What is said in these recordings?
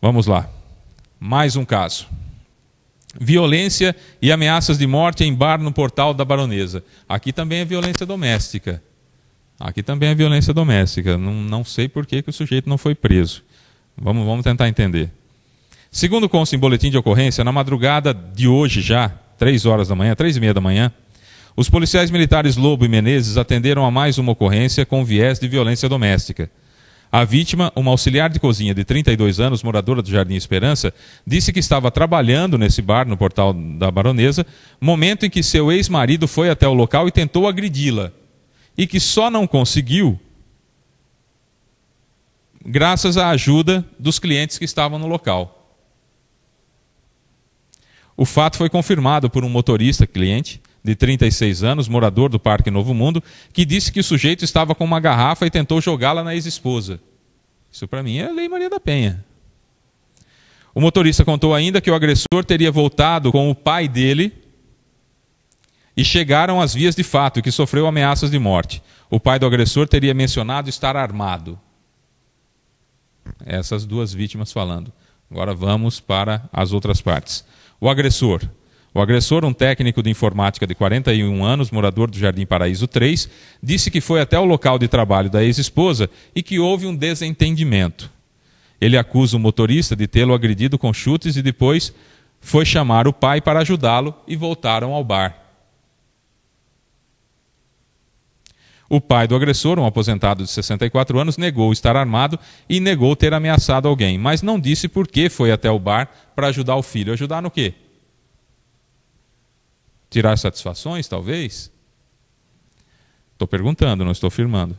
Vamos lá. Mais um caso. Violência e ameaças de morte em bar no portal da baronesa. Aqui também é violência doméstica. Aqui também é violência doméstica. Não, não sei por que, que o sujeito não foi preso. Vamos, vamos tentar entender. Segundo consta em boletim de ocorrência, na madrugada de hoje já, 3 horas da manhã, 3 e meia da manhã, os policiais militares Lobo e Menezes atenderam a mais uma ocorrência com viés de violência doméstica. A vítima, uma auxiliar de cozinha de 32 anos, moradora do Jardim Esperança, disse que estava trabalhando nesse bar no portal da Baronesa, momento em que seu ex-marido foi até o local e tentou agredi-la. E que só não conseguiu graças à ajuda dos clientes que estavam no local. O fato foi confirmado por um motorista cliente de 36 anos, morador do Parque Novo Mundo, que disse que o sujeito estava com uma garrafa e tentou jogá-la na ex-esposa. Isso para mim é a Lei Maria da Penha. O motorista contou ainda que o agressor teria voltado com o pai dele e chegaram às vias de fato, que sofreu ameaças de morte. O pai do agressor teria mencionado estar armado. Essas duas vítimas falando. Agora vamos para as outras partes. O agressor o agressor, um técnico de informática de 41 anos, morador do Jardim Paraíso 3, disse que foi até o local de trabalho da ex-esposa e que houve um desentendimento. Ele acusa o motorista de tê-lo agredido com chutes e depois foi chamar o pai para ajudá-lo e voltaram ao bar. O pai do agressor, um aposentado de 64 anos, negou estar armado e negou ter ameaçado alguém, mas não disse por que foi até o bar para ajudar o filho. Ajudar no quê? Tirar satisfações, talvez? Estou perguntando, não estou afirmando.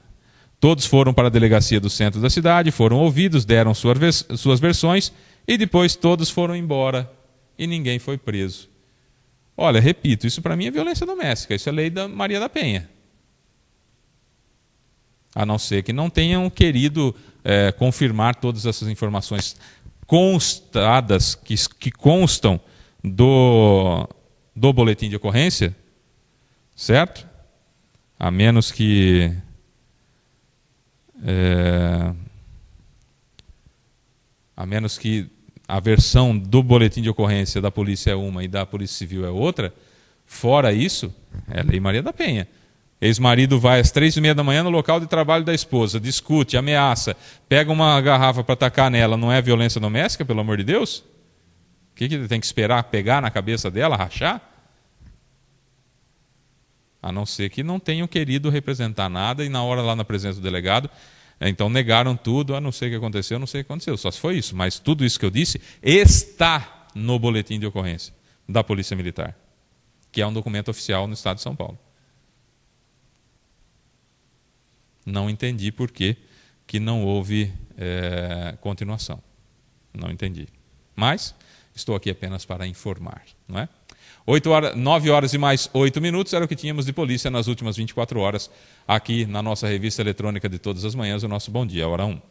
Todos foram para a delegacia do centro da cidade, foram ouvidos, deram suas versões e depois todos foram embora e ninguém foi preso. Olha, repito, isso para mim é violência doméstica, isso é lei da Maria da Penha. A não ser que não tenham querido é, confirmar todas essas informações constadas, que, que constam do, do boletim de ocorrência, certo? A menos que. É, a menos que a versão do boletim de ocorrência da polícia é uma e da polícia civil é outra, fora isso, é Lei Maria da Penha. Ex-marido vai às três e meia da manhã no local de trabalho da esposa, discute, ameaça, pega uma garrafa para atacar nela, não é violência doméstica, pelo amor de Deus? O que, que ele tem que esperar? Pegar na cabeça dela, rachar? a não ser que não tenham querido representar nada e na hora lá na presença do delegado, né, então negaram tudo, a não ser que aconteceu, não sei o que aconteceu, só se foi isso, mas tudo isso que eu disse está no boletim de ocorrência da Polícia Militar, que é um documento oficial no estado de São Paulo. Não entendi por que, que não houve é, continuação. Não entendi. Mas estou aqui apenas para informar, não é? 8 horas, 9 horas e mais 8 minutos era o que tínhamos de polícia nas últimas 24 horas, aqui na nossa revista eletrônica de todas as manhãs, o nosso Bom Dia, Hora 1.